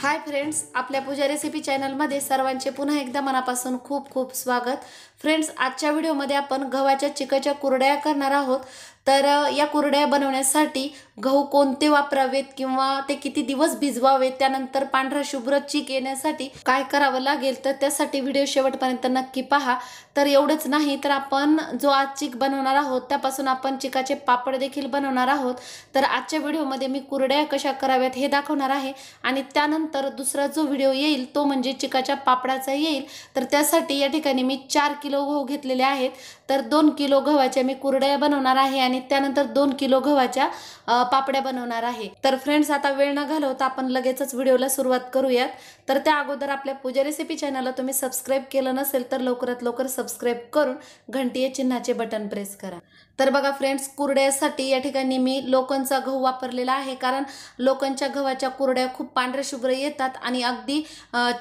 hi friends आपल्या पूजा recipe चॅनलमध्ये सर्वांचे पुन्हा एकदा मनापासून खूप खूप स्वागत फ्रेंड्स आजच्या व्हिडिओमध्ये आपण गव्हाच्या चिकाच्या कुरड्या करणार आहोत तर या कुरड्या बनवण्यासाठी गहू कोणते वापरावेत किंवा ते किती दिवस भिजवावेत त्यानंतर पांढरा शुभ्र चीक येण्यासाठी काय करावं लागेल तर त्यासाठी व्हिडिओ शेवटपर्यंत नक्की पहा तर एवढंच नाही तर आपण जो आज चीक बनवणार आहोत त्यापासून आपण चिकाचे पापड देखील बनवणार आहोत तर आजच्या व्हिडिओमध्ये मी कुरड्या कशा कराव्यात हे दाखवणार आहे आणि त्यानंतर दुसरा जो व्हिडिओ येईल तो म्हणजे चिकाच्या पापडाचा येईल तर त्यासाठी या ठिकाणी मी चार किलो गहू घेतलेले आहेत तर दोन किलो गव्हाच्या मी कुरड्या बनवणार आहे आणि आणि त्यानंतर दोन किलो गव्हाच्या पापड्या बनवणार आहे तर फ्रेंड्स आता वेळ न घालवता आपण लगेचच व्हिडिओला सुरुवात करूयात तर त्या अगोदर आपल्या पूजा रेसिपी चॅनलला तुम्ही सबस्क्राईब केलं नसेल तर लवकरात लवकर सबस्क्राईब करून घंटी चिन्हाचे बटन प्रेस करा तर बघा फ्रेंड्स कुरड्यासाठी या ठिकाणी मी लोकांचा गहू वापरलेला आहे कारण लोकांच्या गव्हाच्या कुरड्या खूप पांढऱ्या शुभ्र येतात आणि अगदी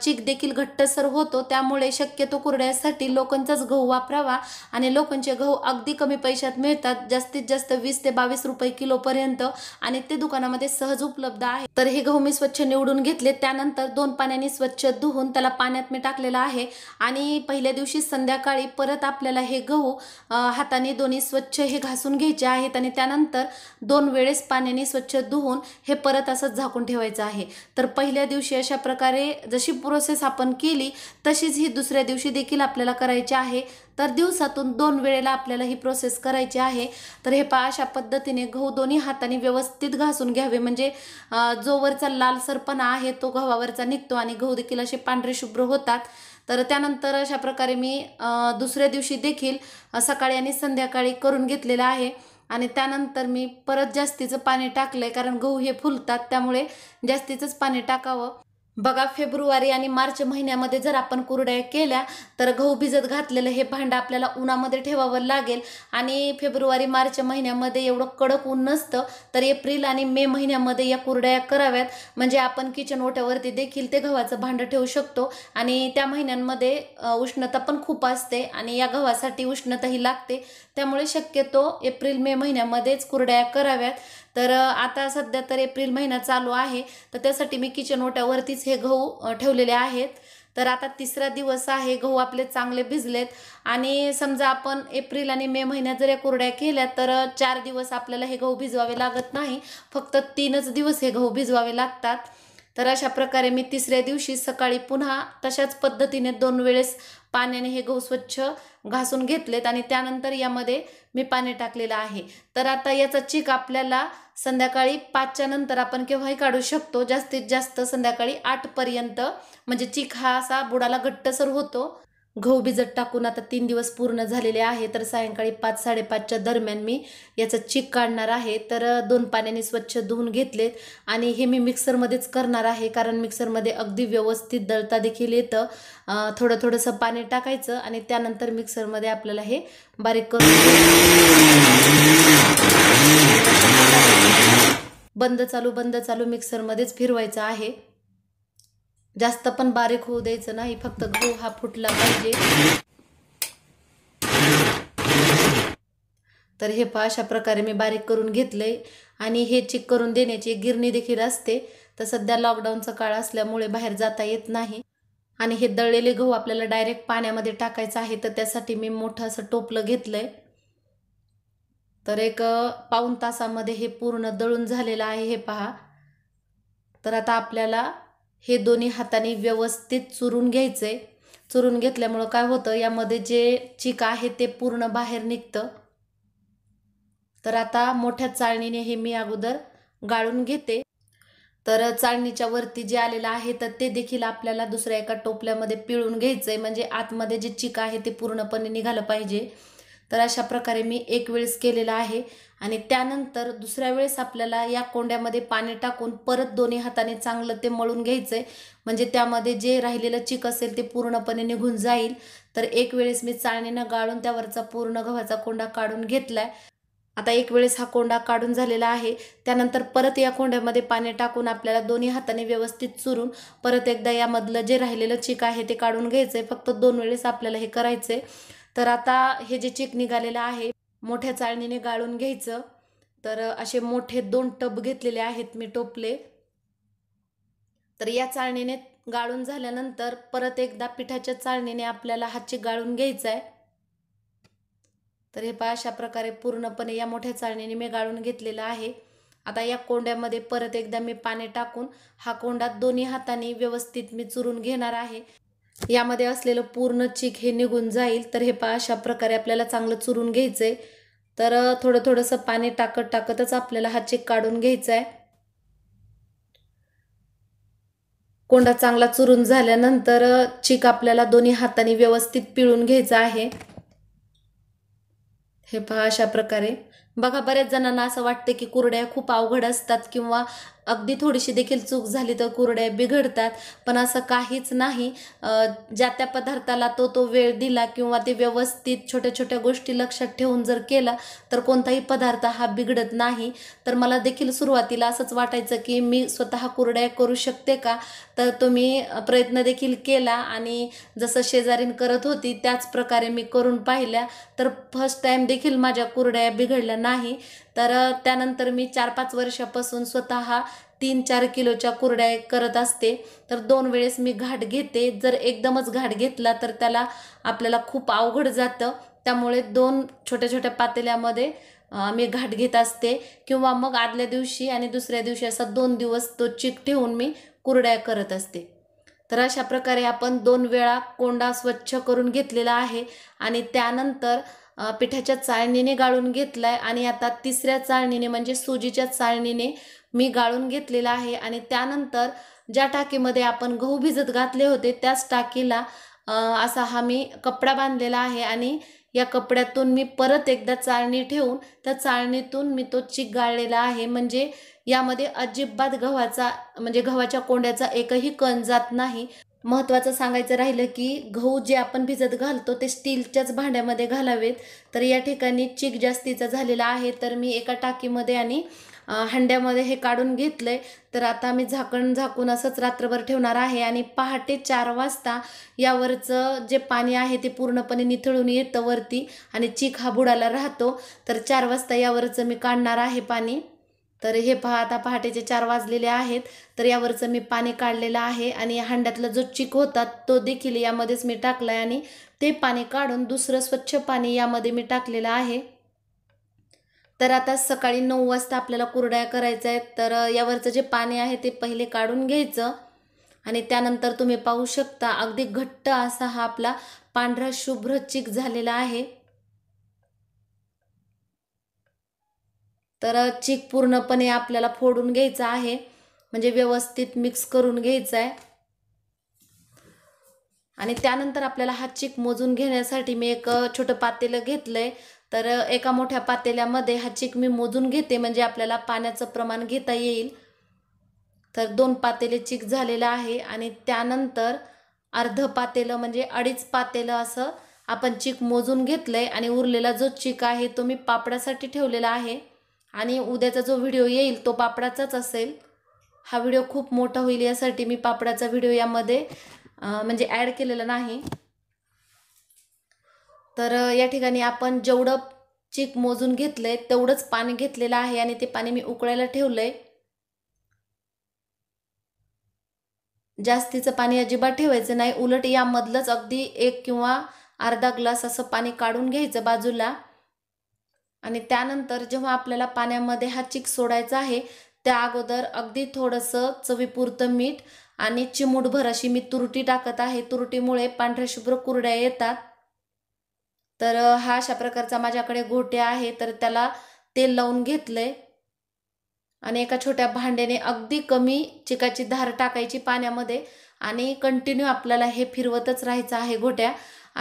चीक देखील घट्टसर होतो त्यामुळे शक्यतो कुरड्यासाठी लोकनचाच गहू वापरावा आणि लोकांचे गहू अगदी कमी पैशात मिळतात जास्त जास्तीत जास्त वीस ते बावीस रुपये किलो पर्यंत आणि ते दुकानामध्ये सहज उपलब्ध आहे तर हे गहू मी स्वच्छ निवडून घेतले त्यानंतर दोन पाण्याने स्वच्छ धुवून त्याला पाण्यात मी टाकलेलं आहे आणि पहिल्या दिवशी संध्याकाळी परत आपल्याला हे गहू हाताने दोन्ही स्वच्छ हे घासून घ्यायचे आहेत आणि त्यानंतर दोन वेळेस पाण्याने स्वच्छ धुवून हे परत असंच झाकून ठेवायचं आहे तर पहिल्या दिवशी अशा प्रकारे जशी प्रोसेस आपण केली तशीच ही दुसऱ्या दिवशी देखील आपल्याला करायची आहे तर दिवसातून दोन वेळेला आपल्याला ही प्रोसेस करायची आहे तर हे पा अशा पद्धतीने गहू दोन्ही हाताने व्यवस्थित घासून घ्यावे म्हणजे जोवरचा लाल सरपणा आहे तो गव्हावरचा निघतो आणि गहू देखील असे पांढरे शुभ्र होतात तर त्यानंतर अशा प्रकारे मी दुसऱ्या दिवशी देखील सकाळी आणि संध्याकाळी करून घेतलेला आहे आणि त्यानंतर मी परत जास्तीचं पाणी टाकलं आहे कारण गहू हे फुलतात त्यामुळे जास्तीचंच पाणी टाकावं बघा फेब्रुवारी आणि मार्च महिन्यामध्ये जर आपण कुरड्या केल्या तर गहू भिजत घातलेलं हे भांडं आपल्याला उन्हामध्ये ठेवावं लागेल आणि फेब्रुवारी मार्च महिन्यामध्ये एवढं कडक ऊन नसतं तर एप्रिल आणि मे महिन्यामध्ये या कुरड्या कराव्यात म्हणजे आपण किचन ओट्यावरती देखील ते गव्हाचं भांडं ठेवू शकतो आणि त्या महिन्यांमध्ये उष्णता पण खूप असते आणि या गव्हासाठी उष्णताही लागते त्यामुळे शक्यतो एप्रिल मे महिन्यामध्येच कुरड्या कराव्यात तर आता सध्या तर एप्रिल महिना चालू आहे तर त्यासाठी मी किचन ओट्यावरतीच हे गहू ठेवलेले आहेत तर आता तिसरा दिवस आहे गहू आपले चांगले भिजलेत आणि समजा आपण एप्रिल आणि मे महिन्यात जर या कोरड्या केल्या तर चार दिवस आपल्याला हे गहू भिजवावे लागत नाही फक्त तीनच दिवस हे गहू भिजवावे लागतात तर अशा प्रकारे मी तिसऱ्या दिवशी सकाळी पुन्हा तशाच पद्धतीने दोन वेळेस पाण्याने हे गहू स्वच्छ घासून घेतलेत आणि त्यानंतर यामध्ये मी पाणी टाकलेलं आहे तर आता याचा चीक आपल्याला संध्याकाळी पाचच्या नंतर आपण केव्हाही काढू शकतो जास्तीत जास्त संध्याकाळी आठपर्यंत म्हणजे चीक हा असा बुडाला घट्टसर होतो गहू भिजत टाकून आता तीन दिवस पूर्ण झालेले आहे तर सायंकाळी पाच साडेपाचच्या दरम्यान मी याचं चीक काढणार आहे तर दोन पाण्याने स्वच्छ धुवून घेतलेत आणि हे मी मिक्सरमध्येच करणार आहे कारण मिक्सरमध्ये अगदी व्यवस्थित दळता देखील येतं थोडं थोडंसं पाणी टाकायचं आणि त्यानंतर मिक्सरमध्ये आपल्याला हे बारीक करून बंद चालू बंद चालू मिक्सरमध्येच फिरवायचं आहे जास्त पण बारीक होऊ द्यायचं नाही फक्त गहू हा फुटला पाहिजे तर हे पहा अशा प्रकारे मी बारीक करून घेतलंय आणि हे चिक करून देण्याची गिरणी देखील असते तर सध्या लॉकडाऊनचा काळ असल्यामुळे बाहेर जाता येत नाही आणि हे दळलेले गहू आपल्याला डायरेक्ट पाण्यामध्ये टाकायचं आहे तर त्यासाठी मी मोठं असं टोपलं घेतलंय तर एक पाऊन तासामध्ये हे पूर्ण दळून झालेलं आहे हे पहा तर आता आपल्याला हे दोन्ही हाताने व्यवस्थित चुरून घ्यायचं चुरून घेतल्यामुळं काय होतं यामध्ये जे चिक आहे ते पूर्ण बाहेर निघतं तर आता मोठ्या चाळणीने हे मी अगोदर गाळून घेते तर चाळणीच्या वरती जे आलेलं आहे तर ते देखील आपल्याला दुसऱ्या एका टोपल्यामध्ये पिळून घ्यायचं आहे म्हणजे आतमध्ये जे चिक आहे ते पूर्णपणे निघालं पाहिजे तर अशा प्रकारे मी एक वेळेस केलेलं आहे आणि त्यानंतर दुसऱ्या वेळेस आपल्याला या कोंड्यामध्ये पाणी टाकून परत दोन्ही हाताने चांगलं ते मळून घ्यायचं आहे म्हणजे त्यामध्ये जे राहिलेलं चिक असेल ते पूर्णपणे निघून जाईल तर एक वेळेस मी चाळणीनं गाळून त्यावरचा पूर्ण गव्हाचा कोंडा काढून घेतला आता एक वेळेस हा कोंडा काढून झालेला आहे त्यानंतर परत या कोंड्यामध्ये पाणी टाकून आपल्याला दोन्ही हाताने व्यवस्थित चुरून परत एकदा यामधलं जे राहिलेलं चिक आहे ते काढून घ्यायचं आहे फक्त दोन वेळेस आपल्याला हे करायचं आहे तर आता हे जे चिक निघालेलं आहे मोठ्या चाळणीने गाळून घ्यायचं तर असे मोठे दोन टब घेतलेले आहेत मी टोपले तर या चाळणीने गाळून झाल्यानंतर परत एकदा पिठाच्या चाळणीने आपल्याला हातची गाळून घ्यायचं आहे तर हे पहा अशा प्रकारे पूर्णपणे या मोठ्या चाळणीने मी गाळून घेतलेलं आहे आता या कोंड्यामध्ये परत एकदा मी पाणी टाकून हा कोंडा दोन्ही हाताने व्यवस्थित मी चुरून घेणार आहे यामध्ये असलेलं पूर्ण चीक हे निघून जाईल तर हे पहा अशा प्रकारे आपल्याला चांगलं चुरून घ्यायचं आहे तर थोडं थोडंसं पाणी टाकत टाकतच आपल्याला हा चीक काढून घ्यायचा आहे कोंडा चांगला चुरून झाल्यानंतर चीक आपल्याला दोन्ही हाताने व्यवस्थित पिळून घ्यायचा आहे हे पहा अशा प्रकारे बघा बऱ्याच जणांना असं वाटतं की कुरड्या खूप अवघड असतात किंवा अगदी थोडीशी देखील चूक झाली तर कुरड्या बिघडतात पण असं काहीच नाही ज्या त्या पदार्थाला तो तो वेळ दिला किंवा ते व्यवस्थित छोट्या छोट्या गोष्टी लक्षात ठेवून जर केला तर कोणताही पदार्थ हा बिघडत नाही तर मला देखील सुरुवातीला असंच वाटायचं की मी स्वतः कुरड्या करू शकते का तर तुम्ही प्रयत्न देखील केला आणि जसं शेजारीन करत होती त्याच प्रकारे मी करून पाहिल्या तर फर्स्ट टाईम देखील माझ्या कुरड्या बिघडल्या नाही तर त्यानंतर मी चार पाच वर्षापासून स्वतः तीन चार किलोच्या कुरड्या करत असते तर दोन वेळेस मी घाट घेते जर एकदमच घाट घेतला तर त्याला आपल्याला खूप अवघड जातं त्यामुळे दोन छोट्या छोट्या पातेल्यामध्ये मी घाट घेत असते किंवा मग आदल्या दिवशी आणि दुसऱ्या दिवशी असा दोन दिवस तो चिक ठेवून मी कुरड्या करत असते तर अशा प्रकारे आपण दोन वेळा कोंडा स्वच्छ करून घेतलेला आहे आणि त्यानंतर पिठाच्या चाळणीने गाळून घेतला आहे आणि आता तिसऱ्या चाळणीने म्हणजे सुजीच्या चाळणीने मी गाळून घेतलेला आहे आणि त्यानंतर ज्या टाकीमध्ये आपण गहू भिजत घातले होते त्याच टाकीला असा हा मी कपडा बांधलेला आहे आणि या कपड्यातून मी परत एकदा चाळणी ठेवून त्या चाळणीतून मी तो चिक गाळलेला आहे म्हणजे यामध्ये अजिबात गव्हाचा म्हणजे गव्हाच्या कोंड्याचा एकही कण जात नाही महत्त्वाचं सांगायचं राहिलं की गहू जे आपण भिजत घालतो ते स्टीलच्याच भांड्यामध्ये घालावेत तर या ठिकाणी चीक जास्तीचा झालेला आहे तर मी एका टाकीमध्ये आणि हंड्यामध्ये हे काढून घेतलं आहे तर आता मी झाकण झाकून असंच रात्रभर ठेवणार आहे आणि पहाटे चार वाजता यावरचं जे पाणी आहे ते पूर्णपणे निथळून येतं वरती आणि चीक हा बुडाला राहतो तर चार वाजता यावरचं मी काढणार आहे पाणी तर हे पहा आता पहाटेचे चार वाजलेले आहेत तर यावरचं मी पाणी काढलेलं आहे आणि हांड्यातला जो चिक होता तो देखील यामध्येच मी टाकलाय आणि ते पाणी काढून दुसरं स्वच्छ पाणी यामध्ये मी टाकलेलं आहे तर आता सकाळी नऊ वाजता आपल्याला कुरड्या करायचं आहे तर यावरचं जे पाणी आहे ते पहिले काढून घ्यायचं आणि त्यानंतर तुम्ही पाहू शकता अगदी घट्ट असा हा आपला पांढरा शुभ्र चिक झालेला आहे तर चीक पूर्णपणे आपल्याला फोडून घ्यायचं आहे म्हणजे व्यवस्थित मिक्स करून घ्यायचा आहे आणि त्यानंतर आपल्याला हा चीक मोजून घेण्यासाठी मी एक छोटं पातेलं घेतलं आहे तर एका मोठ्या पातेल्यामध्ये हा चीक मी मोजून घेते म्हणजे आपल्याला पाण्याचं प्रमाण घेता येईल तर दोन पातेले चीक झालेलं आहे आणि त्यानंतर अर्ध पातेलं म्हणजे अडीच पातेलं असं आपण चीक मोजून घेतलं आणि उरलेला जो चीक आहे तो मी पापडासाठी ठेवलेला आहे आणि उद्याचा जो व्हिडिओ येईल तो पापडाचाच असेल हा व्हिडिओ खूप मोठा होईल यासाठी मी पापडाचा व्हिडिओ यामध्ये म्हणजे ॲड केलेला नाही तर या ठिकाणी आपण जेवढं चीक मोजून घेतलंय तेवढंच पाणी घेतलेलं आहे आणि ते पाणी मी उकळायला ठेवलंय जास्तीचं पाणी अजिबात ठेवायचं नाही उलट यामधलंच अगदी एक किंवा अर्धा ग्लास असं पाणी काढून घ्यायचं बाजूला आणि त्यानंतर जेव्हा आपल्याला पाण्यामध्ये हा चिक सोडायचा आहे त्या अगोदर अगदी थोडंसं चवीपुरतं मीठ आणि चिमूटभर अशी मी तुरटी टाकत आहे तुरटीमुळे पांढऱ्या शुभ्र कुरड्या येतात तर हा अशा प्रकारचा माझ्याकडे घोट्या आहे तर त्याला तेल लावून घेतले आणि एका छोट्या भांड्याने अगदी कमी चिकाची धार टाकायची पाण्यामध्ये आणि कंटिन्यू आपल्याला हे फिरवतच राहायचं आहे घोट्या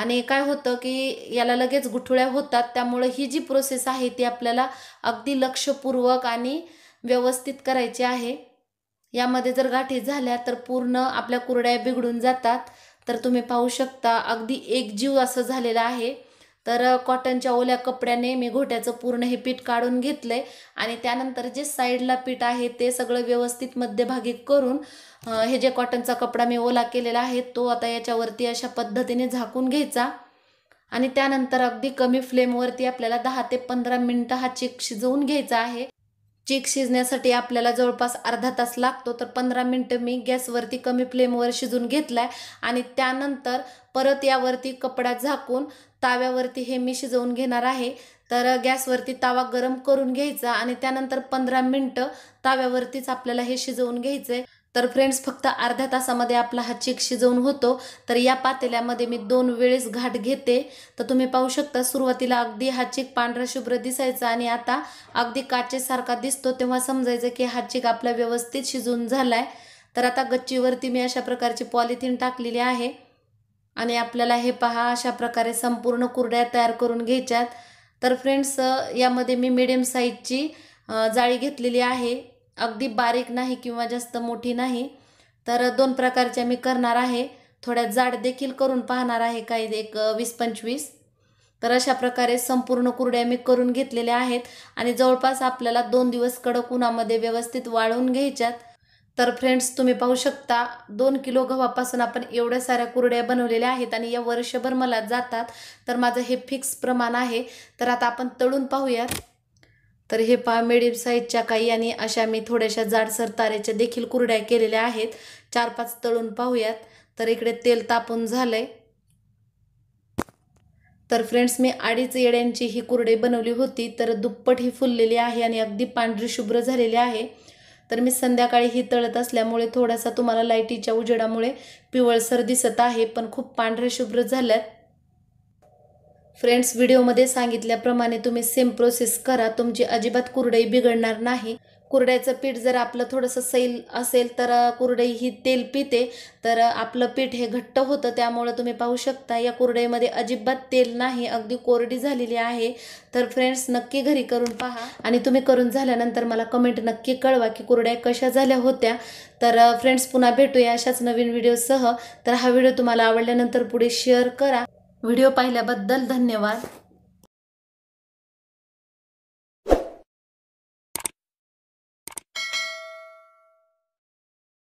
आणि काय होतं की याला लगेच गुठळ्या होतात त्यामुळं ही जी प्रोसेस आहे ती आपल्याला अगदी लक्षपूर्वक आणि व्यवस्थित करायची आहे यामध्ये जर गाठी झाल्या तर पूर्ण आपल्या कुरड्या बिघडून जातात तर तुम्ही पाहू शकता अगदी एकजीव असं झालेलं आहे तर कॉटनच्या ओल्या कपड्याने मी घोट्याचं पूर्ण हे पीठ काढून घेतलं आहे आणि त्यानंतर जे साईडला पीठ आहे ते सगळं व्यवस्थित मध्यभागी करून हे जे कॉटनचा कपडा मी ओला केलेला आहे तो आता याच्यावरती अशा पद्धतीने झाकून घ्यायचा आणि त्यानंतर अगदी कमी फ्लेमवरती आपल्याला दहा ते पंधरा मिनटं हा चिक शिजवून घ्यायचा आहे चीक शिजण्यासाठी आपल्याला जवळपास अर्धा तास लागतो तर पंधरा मिनटं मी गॅसवरती कमी फ्लेमवर शिजून घेतलाय आणि त्यानंतर परत यावरती कपडा झाकून ताव्यावरती हे मी शिजवून घेणार आहे तर गॅसवरती तावा गरम करून घ्यायचा आणि त्यानंतर पंधरा मिनटं ताव्यावरतीच आपल्याला हे शिजवून घ्यायचं आहे तर फ्रेंड्स फक्त अर्ध्या तासामध्ये आपला हा चेक शिजवून होतो तर या पातेल्यामध्ये मी दोन वेळेस घाट घेते तर तुम्ही पाहू शकता सुरुवातीला अगदी हा चेक पांढरा शुभ्र दिसायचा आणि आता अगदी काचेसारखा दिसतो तेव्हा समजायचं की हा चेक आपला व्यवस्थित शिजून झाला आहे तर आता गच्चीवरती मी अशा प्रकारची पॉलिथिन टाकलेली आहे आणि आपल्याला हे पहा अशा प्रकारे संपूर्ण कुरड्या तयार करून घ्यायच्यात तर फ्रेंड्स यामध्ये मी मिडियम साईजची जाळी घेतलेली आहे अगदी बारीक नाही किंवा जास्त मोठी नाही तर दोन प्रकारच्या मी करणार आहे थोड्या जाड देखील करून पाहणार आहे काही एक वीस पंचवीस तर अशा प्रकारे संपूर्ण कुरड्या मी करून घेतलेल्या आहेत आणि जवळपास आपल्याला दोन दिवस कडक उन्हामध्ये व्यवस्थित वाळवून घ्यायच्यात तर फ्रेंड्स तुम्ही पाहू शकता दोन किलो गव्हापासून आपण एवढ्या साऱ्या कुरड्या बनवलेल्या आहेत आणि या वर्षभर मला जातात तर माझं हे फिक्स प्रमाण आहे तर आता आपण तळून पाहूयात तर हे पहा मिडियम साईजच्या काही आणि अशा मी थोड्याशा जाडसर तारेच्या देखील कुरड्या केलेल्या आहेत चार पाच तळून पाहूयात तर इकडे तेल तापून झालंय तर फ्रेंड्स मी अडीच येड्यांची ही कुरडे बनवली होती तर दुप्पट ही फुललेली आहे आणि अगदी पांढरी शुभ्र झालेली आहे तर मी संध्याकाळी ही तळत असल्यामुळे थोडासा तुम्हाला लाईटीच्या उजेडामुळे पिवळसर दिसत आहे पण खूप पांढरे शुभ्र झाल्यात फ्रेंड्स व्हिडिओमध्ये सांगितल्याप्रमाणे तुम्ही सेम प्रोसेस करा तुमची अजिबात कुरडई बिघडणार नाही कुरड्याचं पीठ जर आपलं थोडंसं सैल असेल तर कुरडई ही तेल पिते तर आपलं पीठ हे घट्ट होतं त्यामुळं तुम्ही पाहू शकता या कुरडईमध्ये अजिबात तेल नाही अगदी कोरडी झालेली आहे तर फ्रेंड्स नक्की घरी करून पहा आणि तुम्ही करून झाल्यानंतर मला कमेंट नक्की कळवा की कुरड्या कशा झाल्या होत्या तर फ्रेंड्स पुन्हा भेटूया अशाच नवीन व्हिडिओसह तर हा व्हिडिओ तुम्हाला आवडल्यानंतर पुढे शेअर करा व्हिडिओ पाहिल्याबद्दल धन्यवाद